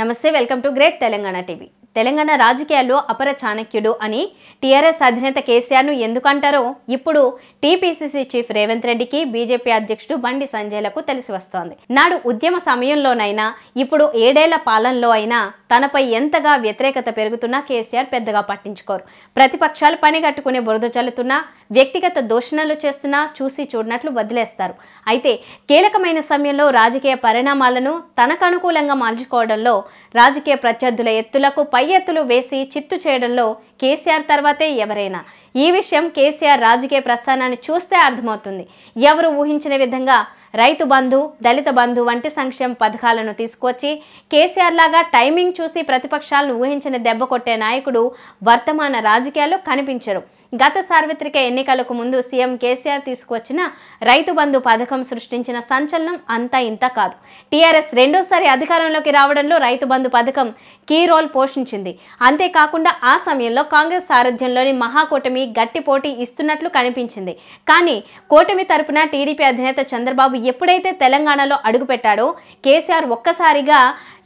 నమస్తే welcome to great Telangana TV Telangana రాజకీయాల్లో అపర చాణక్యుడు అని టీఆర్ఎస్ అధినేత కేసీఆర్ను ఎందుకంటారో ఇప్పుడు టీపీసీసీ చీఫ్ రేవంత్ రెడ్డికి బీజేపీ అధ్యక్షుడు బండి సంజయ్లకు తెలిసి వస్తోంది నాడు ఉద్యమ సమయంలోనైనా ఇప్పుడు ఏడేళ్ల పాలనలో అయినా తనపై ఎంతగా వ్యతిరేకత పెరుగుతున్నా కేసీఆర్ పెద్దగా పట్టించుకోరు ప్రతిపక్షాలు కట్టుకునే బురద చల్లుతున్నా వ్యక్తిగత దూషణలు చేస్తున్నా చూసి చూడనట్లు వదిలేస్తారు అయితే కీలకమైన సమయంలో రాజకీయ పరిణామాలను తనకు అనుకూలంగా మార్చుకోవడంలో రాజకీయ ప్రత్యర్థుల ఎత్తులకు పై ఎత్తులు వేసి చిత్తు చేయడంలో కేసీఆర్ తర్వాతే ఎవరైనా ఈ విషయం కేసీఆర్ రాజకీయ ప్రస్థానాన్ని చూస్తే అర్థమవుతుంది ఎవరు ఊహించిన విధంగా రైతు బంధు దళిత బంధు వంటి సంక్షేమ పథకాలను తీసుకొచ్చి కేసీఆర్ లాగా టైమింగ్ చూసి ప్రతిపక్షాలను ఊహించిన దెబ్బ కొట్టే నాయకుడు వర్తమాన రాజకీయాల్లో కనిపించరు గత సార్వత్రిక ఎన్నికలకు ముందు సీఎం కేసీఆర్ తీసుకువచ్చిన రైతు బంధు పథకం సృష్టించిన సంచలనం అంతా ఇంత కాదు టీఆర్ఎస్ రెండోసారి అధికారంలోకి రావడంలో రైతు బంధు పథకం కీ రోల్ పోషించింది అంతేకాకుండా ఆ సమయంలో కాంగ్రెస్ సారథ్యంలోని మహాకూటమి గట్టి పోటీ ఇస్తున్నట్లు కనిపించింది కానీ కూటమి తరపున టీడీపీ అధినేత చంద్రబాబు ఎప్పుడైతే తెలంగాణలో అడుగుపెట్టాడో కేసీఆర్ ఒక్కసారిగా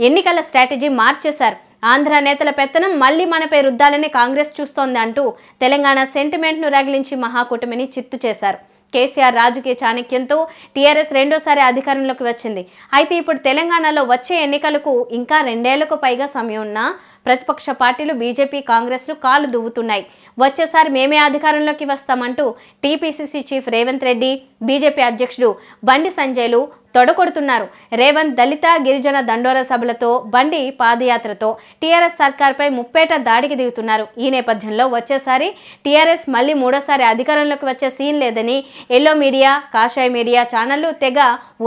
ఎన్నికల స్ట్రాటజీ మార్చేశారు ఆంధ్ర నేతల పెత్తనం మళ్లీ మనపై రుద్దాలని కాంగ్రెస్ చూస్తోంది అంటూ తెలంగాణ సెంటిమెంట్ను రగిలించి మహాకూటమిని చిత్తు చేశారు కేసీఆర్ రాజకీయ చాణక్యంతో టీఆర్ఎస్ రెండోసారి అధికారంలోకి వచ్చింది అయితే ఇప్పుడు తెలంగాణలో వచ్చే ఎన్నికలకు ఇంకా రెండేళ్లకు పైగా సమయం ఉన్నా ప్రతిపక్ష పార్టీలు బీజేపీ కాంగ్రెస్లు కాలు దువ్వుతున్నాయి వచ్చేసారి మేమే అధికారంలోకి వస్తామంటూ TPCC chief Revanth Reddy BJP అధ్యక్షుడు బండి సంజయ్లు తొడగొడుతున్నారు రేవంత్ దళిత గిరిజన దండోర సభలతో బండి పాదయాత్రతో టీఆర్ఎస్ సర్కార్పై ముప్పేట దాడికి దిగుతున్నారు ఈ నేపథ్యంలో వచ్చేసారి టీఆర్ఎస్ మళ్ళీ మూడోసారి అధికారంలోకి వచ్చే సీన్ లేదని ఎల్లో మీడియా కాషాయ మీడియా ఛానళ్లు తెగ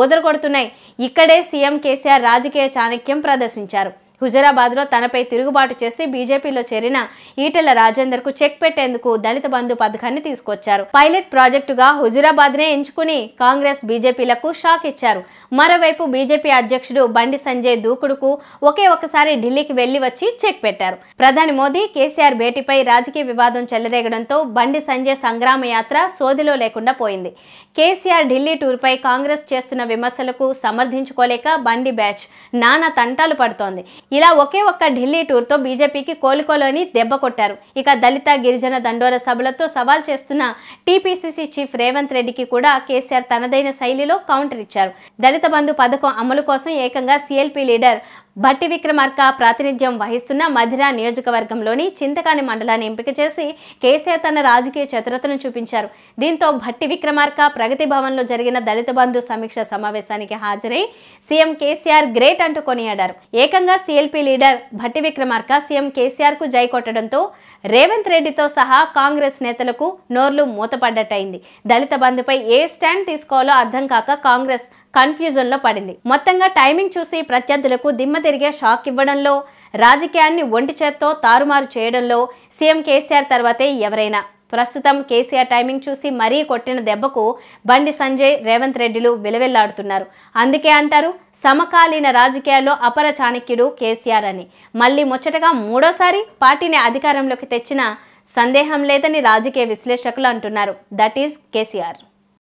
ఓదరగొడుతున్నాయి ఇక్కడే సీఎం కేసీఆర్ రాజకీయ చాణక్యం ప్రదర్శించారు హుజరాబాద్లో తనపై తిరుగుబాటు చేసి బీజేపీలో చేరిన ఈటెల రాజేందర్కు చెక్ పెట్టేందుకు దళిత బంధు పథకాన్ని తీసుకొచ్చారు పైలట్ ప్రాజెక్టుగా హుజరాబాద్నే ఎంచుకుని కాంగ్రెస్ బీజేపీలకు షాక్ ఇచ్చారు మరోవైపు బీజేపీ అధ్యక్షుడు బండి సంజయ్ దూకుడుకు ఒకే ఒకసారి ఢిల్లీకి వెళ్లి వచ్చి చెక్ పెట్టారు ప్రధాని మోదీ కేసీఆర్ భేటీపై రాజకీయ వివాదం చెలరేగడంతో బండి సంజయ్ సంగ్రామ యాత్ర సోదిలో లేకుండా పోయింది కేసీఆర్ ఢిల్లీ టూర్పై కాంగ్రెస్ చేస్తున్న విమర్శలకు సమర్థించుకోలేక బండి బ్యాచ్ నానా తంటాలు పడుతోంది ఇలా ఒకే ఒక్క ఢిల్లీ టూర్తో బీజేపీకి కోలుకోలోని దెబ్బ కొట్టారు ఇక దళిత గిరిజన దండోర సభలతో సవాల్ చేస్తున్న టీపీసీసీ చీఫ్ రేవంత్ రెడ్డికి కూడా కేసీఆర్ తనదైన శైలిలో కౌంటర్ ఇచ్చారు దళిత బంధు పథకం అమలు కోసం ఏకంగా సీఎల్పీ లీడర్ భట్టి విక్రమార్క ప్రాతినిధ్యం వహిస్తున్న మధిర నియోజకవర్గంలోని చింతకాని మండలాన్ని ఎంపిక చేసి కేసీఆర్ తన రాజకీయ చతురతను చూపించారు దీంతో భట్టి విక్రమార్క ప్రగతి భవన్లో జరిగిన దళిత బంధు సమీక్ష సమావేశానికి హాజరై సీఎం కేసీఆర్ గ్రేట్ అంటూ కొనియాడారు ఏకంగా CLP leader Bhatti Vikramarka CM KCR కు జై కొట్టడంతో రేవంత్ రెడ్డితో సహా కాంగ్రెస్ నేతలకు నోర్లు మూతపడ్డట్టయింది దళిత బంధుపై ఏ స్టాండ్ తీసుకోవాలో అర్థం కాక కాంగ్రెస్ కన్ఫ్యూజన్లో పడింది మొత్తంగా టైమింగ్ చూసి ప్రత్యర్థులకు దిమ్మ తిరిగే షాక్ ఇవ్వడంలో రాజకీయాన్ని ఒంటి చేత్తో తారుమారు చేయడంలో సీఎం కేసీఆర్ తర్వాతే ఎవరైనా ప్రస్తుతం కేసీఆర్ టైమింగ్ చూసి మరీ కొట్టిన దెబ్బకు బండి సంజయ్ రేవంత్ రెడ్డిలు విలవెల్లాడుతున్నారు అందుకే అంటారు సమకాలీన రాజకీయాల్లో అపర చాణక్యుడు కేసీఆర్ అని మళ్ళీ ముచ్చటగా మూడోసారి పార్టీని అధికారంలోకి తెచ్చిన సందేహం లేదని రాజకీయ విశ్లేషకులు అంటున్నారు దట్ ఈజ్ కేసీఆర్